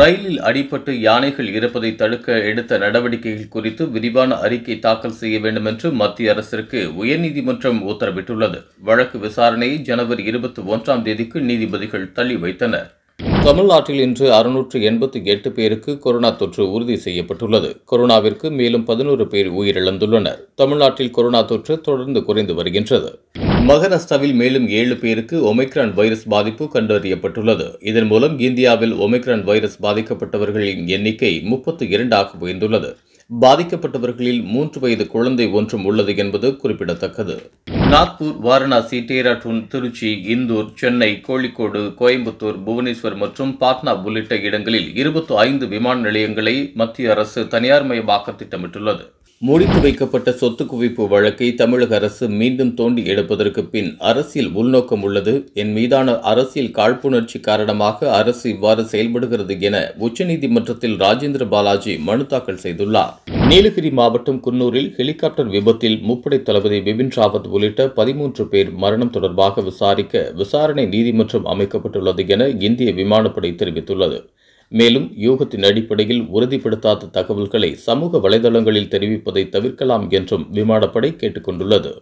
ரயிலில் அடிப்பட்டு யானைகள் இருப்பதை தடுக்க எடுத்த நடவடிக்கைகள் குறித்து விரிவான அறிக்கை தாக்கல் செய்ய வேண்டும் என்று மத்திய அரசிற்கு உயர்நீதிமன்றம் உத்தரவிட்டுள்ளது வழக்கு விசாரணையை ஜனவரி இருபத்தி ஒன்றாம் தேதிக்கு நீதிபதிகள் தள்ளி வைத்தனர் தமிழ்நாட்டில் இன்று அறுநூற்று எண்பத்தி எட்டு பேருக்கு கொரோனா தொற்று உறுதி செய்யப்பட்டுள்ளது கொரோனாவிற்கு மேலும் பதினோரு பேர் உயிரிழந்துள்ளனர் தமிழ்நாட்டில் கொரோனா தொற்று தொடர்ந்து குறைந்து வருகின்றது மகாராஷ்டிராவில் மேலும் ஏழு பேருக்கு ஒமைக்ரான் வைரஸ் பாதிப்பு கண்டறியப்பட்டுள்ளது இதன் மூலம் இந்தியாவில் ஒமைக்ரான் வைரஸ் பாதிக்கப்பட்டவர்களின் எண்ணிக்கை முப்பத்து இரண்டாக உயர்ந்துள்ளது பாதிக்கப்பட்டவர்களில் மூன்று வயது குழந்தை ஒன்றும் உள்ளது என்பது குறிப்பிடத்தக்கது நாக்பூர் வாரணாசி டேராடூன் திருச்சி இந்தூர் சென்னை கோழிக்கோடு கோயம்புத்தூர் புவனேஸ்வர் மற்றும் பாட்னா உள்ளிட்ட இடங்களில் இருபத்தி ஐந்து விமான நிலையங்களை மத்திய அரசு தனியார் மயமாக்க திட்டமிட்டுள்ளது முடித்து வைக்கப்பட்ட சொத்து குவிப்பு வழக்கை தமிழக அரசு மீண்டும் தோண்டி எடுப்பதற்கு பின் அரசியல் உள்நோக்கம் உள்ளது என் மீதான அரசியல் காழ்ப்புணர்ச்சி காரணமாக அரசு இவ்வாறு செயல்படுகிறது என உச்சநீதிமன்றத்தில் ராஜேந்திர பாலாஜி மனு தாக்கல் செய்துள்ளார் நீலகிரி மாவட்டம் குன்னூரில் ஹெலிகாப்டர் விபத்தில் முப்படை தளபதி பிபின் ராவத் உள்ளிட்ட பதிமூன்று பேர் மரணம் தொடர்பாக விசாரிக்க விசாரணை நீதிமன்றம் அமைக்கப்பட்டுள்ளது என இந்திய விமானப்படை தெரிவித்துள்ளது மேலும் யூகத்தின் அடிப்படையில் உறுதிப்படுத்தாத தகவல்களை சமூக வலைதளங்களில் தெரிவிப்பதை தவிர்க்கலாம் என்றும் விமானப்படை கேட்டுக்கொண்டுள்ளது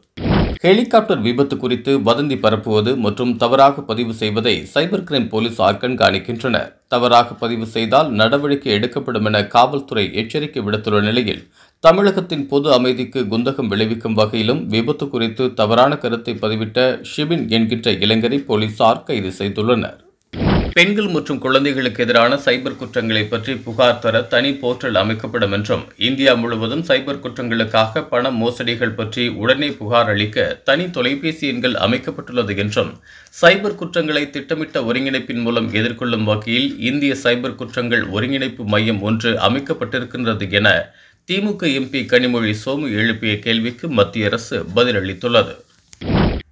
ஹெலிகாப்டர் விபத்து குறித்து வதந்தி பரப்புவது மற்றும் தவறாக பதிவு செய்வதை சைபர் கிரைம் போலீசார் கண்காணிக்கின்றனர் தவறாக பதிவு செய்தால் நடவடிக்கை எடுக்கப்படும் என காவல்துறை எச்சரிக்கை விடுத்துள்ள நிலையில் தமிழகத்தின் பொது அமைதிக்கு குந்தகம் விளைவிக்கும் வகையிலும் விபத்து குறித்து தவறான கருத்தை பதிவிட்ட ஷிபின் என்கின்ற இளைஞரை போலீசார் கைது செய்துள்ளனர் பெண்கள் மற்றும் குழந்தைகளுக்கு எதிரான சைபர் குற்றங்களை பற்றி புகார் தர தனி போர்ட்டல் அமைக்கப்படும் என்றும் இந்தியா முழுவதும் சைபர் குற்றங்களுக்காக பண மோசடிகள் பற்றி உடனே புகார் அளிக்க தனி தொலைபேசி எண்கள் அமைக்கப்பட்டுள்ளது என்றும் சைபர் குற்றங்களை திட்டமிட்ட ஒருங்கிணைப்பின் மூலம் எதிர்கொள்ளும் வகையில் இந்திய சைபர் குற்றங்கள் ஒருங்கிணைப்பு மையம் ஒன்று அமைக்கப்பட்டிருக்கின்றது என திமுக எம்பி கனிமொழி சோமு எழுப்பிய கேள்விக்கு மத்திய அரசு பதிலளித்துள்ளது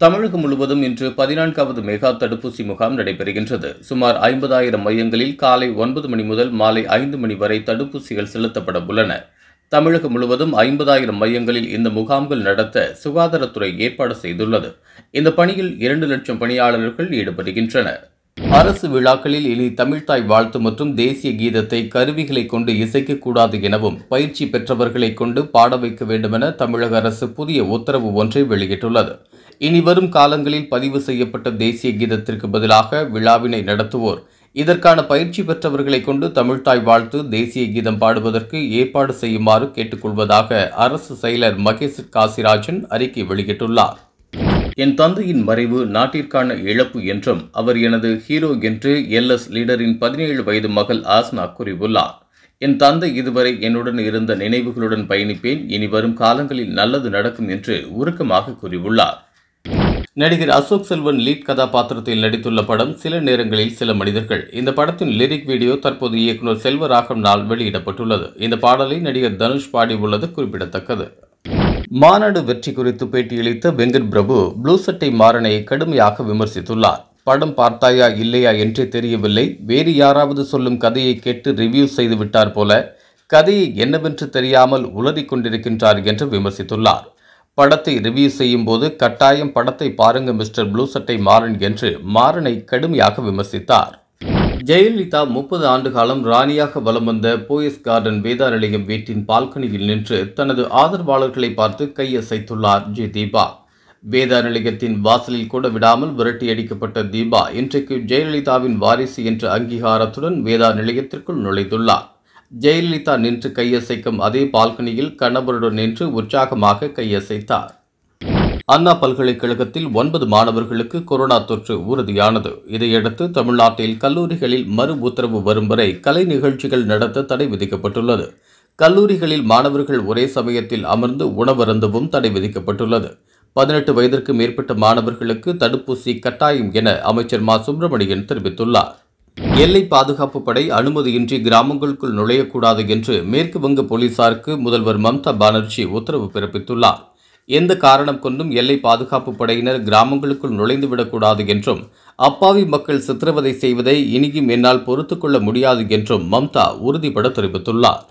தமிழகம் முழுவதும் இன்று பதினான்காவது மெகா தடுப்பூசி முகாம் நடைபெறுகின்றது சுமார் ஐம்பதாயிரம் மையங்களில் காலை ஒன்பது மணி முதல் மாலை ஐந்து மணி வரை தடுப்பூசிகள் செலுத்தப்பட உள்ளன தமிழகம் முழுவதும் ஐம்பதாயிரம் மையங்களில் இந்த முகாம்கள் நடத்த சுகாதாரத்துறை ஏற்பாடு செய்துள்ளது இந்த பணியில் இரண்டு லட்சம் பணியாளர்கள் ஈடுபடுகின்றனர் அரசு விழாக்களில் இனி தமிழ்தாய் வாழ்த்து மற்றும் தேசிய கீதத்தை கருவிகளை கொண்டு இசைக்கக்கூடாது எனவும் பயிற்சி பெற்றவர்களை கொண்டு பாட வைக்க வேண்டுமென தமிழக அரசு புதிய உத்தரவு ஒன்றை வெளியிட்டுள்ளது இனி வரும் காலங்களில் பதிவு செய்யப்பட்ட தேசிய கீதத்திற்கு பதிலாக விழாவினை நடத்துவோர் இதற்கான பயிற்சி பெற்றவர்களை கொண்டு தமிழ்தாய் வாழ்த்து தேசிய கீதம் பாடுவதற்கு ஏற்பாடு செய்யுமாறு கேட்டுக்கொள்வதாக அரசு செயலர் மகேஷ் காசிராஜன் அறிக்கை வெளியிட்டுள்ளார் என் தந்தையின் மறைவு நாட்டிற்கான இழப்பு என்றும் அவர் எனது ஹீரோ என்று எல் எஸ் லீடரின் பதினேழு வயது மகள் ஆஸ்னா கூறியுள்ளார் என் தந்தை இதுவரை என்னுடன் இருந்த நினைவுகளுடன் பயணிப்பேன் இனி வரும் காலங்களில் நல்லது நடக்கும் என்று உருக்கமாக கூறியுள்ளார் நடிகர் அசோக் செல்வன் லீட் கதாபாத்திரத்தில் நடித்துள்ள படம் சில நேரங்களில் சில மனிதர்கள் இந்த படத்தின் லிரிக் வீடியோ தற்போது இயக்குநர் நாள் வெளியிடப்பட்டுள்ளது இந்த பாடலை நடிகர் தனுஷ் பாடியுள்ளது குறிப்பிடத்தக்கது மாநாடு வெற்றி குறித்து பேட்டியளித்த வெங்கட் பிரபு ப்ளூ சட்டை மாறனை கடுமையாக விமர்சித்துள்ளார் படம் பார்த்தாயா இல்லையா என்றே தெரியவில்லை வேறு யாராவது சொல்லும் கதையை கேட்டு ரிவ்யூ செய்து விட்டார் போல கதையை என்னவென்று தெரியாமல் உளறிக் கொண்டிருக்கின்றார் என்று விமர்சித்துள்ளார் படத்தை ரிவ்யூ செய்யும் போது கட்டாயம் படத்தை பாருங்க மிஸ்டர் ப்ளூ சட்டை மாறன் என்று மாறனை கடுமையாக விமர்சித்தார் ஜெயலலிதா முப்பது ஆண்டு காலம் ராணியாக வலம் வந்த போயஸ் கார்டன் நிலையம் வீட்டின் பால்கனியில் நின்று தனது ஆதரவாளர்களை பார்த்து கையசைத்துள்ளார் ஜி தீபா வேதா நிலையத்தின் வாசலில் கூட விடாமல் விரட்டியடிக்கப்பட்ட தீபா இன்றைக்கு ஜெயலலிதாவின் வாரிசு என்ற அங்கீகாரத்துடன் வேதா நிலையத்திற்குள் நுழைந்துள்ளார் ஜெயலலிதா நின்று கையசைக்கும் அதே பால்கனியில் கணவருடன் நின்று உற்சாகமாக கையசைத்தார் அண்ணா பல்கலைக்கழகத்தில் ஒன்பது மாணவர்களுக்கு கொரோனா தொற்று உறுதியானது இதையடுத்து தமிழ்நாட்டில் கல்லூரிகளில் மறு உத்தரவு வரும் வரை கலை நிகழ்ச்சிகள் நடத்த தடை விதிக்கப்பட்டுள்ளது கல்லூரிகளில் மாணவர்கள் ஒரே சமயத்தில் அமர்ந்து உணவருந்தவும் தடை விதிக்கப்பட்டுள்ளது பதினெட்டு வயதிற்கு மேற்பட்ட மாணவர்களுக்கு தடுப்பூசி கட்டாயம் என அமைச்சர் மா சுப்பிரமணியன் தெரிவித்துள்ளார் எல்லை பாதுகாப்பு படை அனுமதியின்றி கிராமங்களுக்குள் நுழையக்கூடாது என்று மேற்கு வங்க போலீசாருக்கு முதல்வர் மம்தா பானர்ஜி உத்தரவு பிறப்பித்துள்ளார் எந்த காரணம் கொண்டும் எல்லை பாதுகாப்பு படையினர் கிராமங்களுக்குள் நுழைந்துவிடக்கூடாது என்றும் அப்பாவி மக்கள் சித்திரவதை செய்வதை இனியும் என்னால் பொறுத்துக்கொள்ள முடியாது என்றும் மம்தா உறுதிபட தெரிவித்துள்ளார்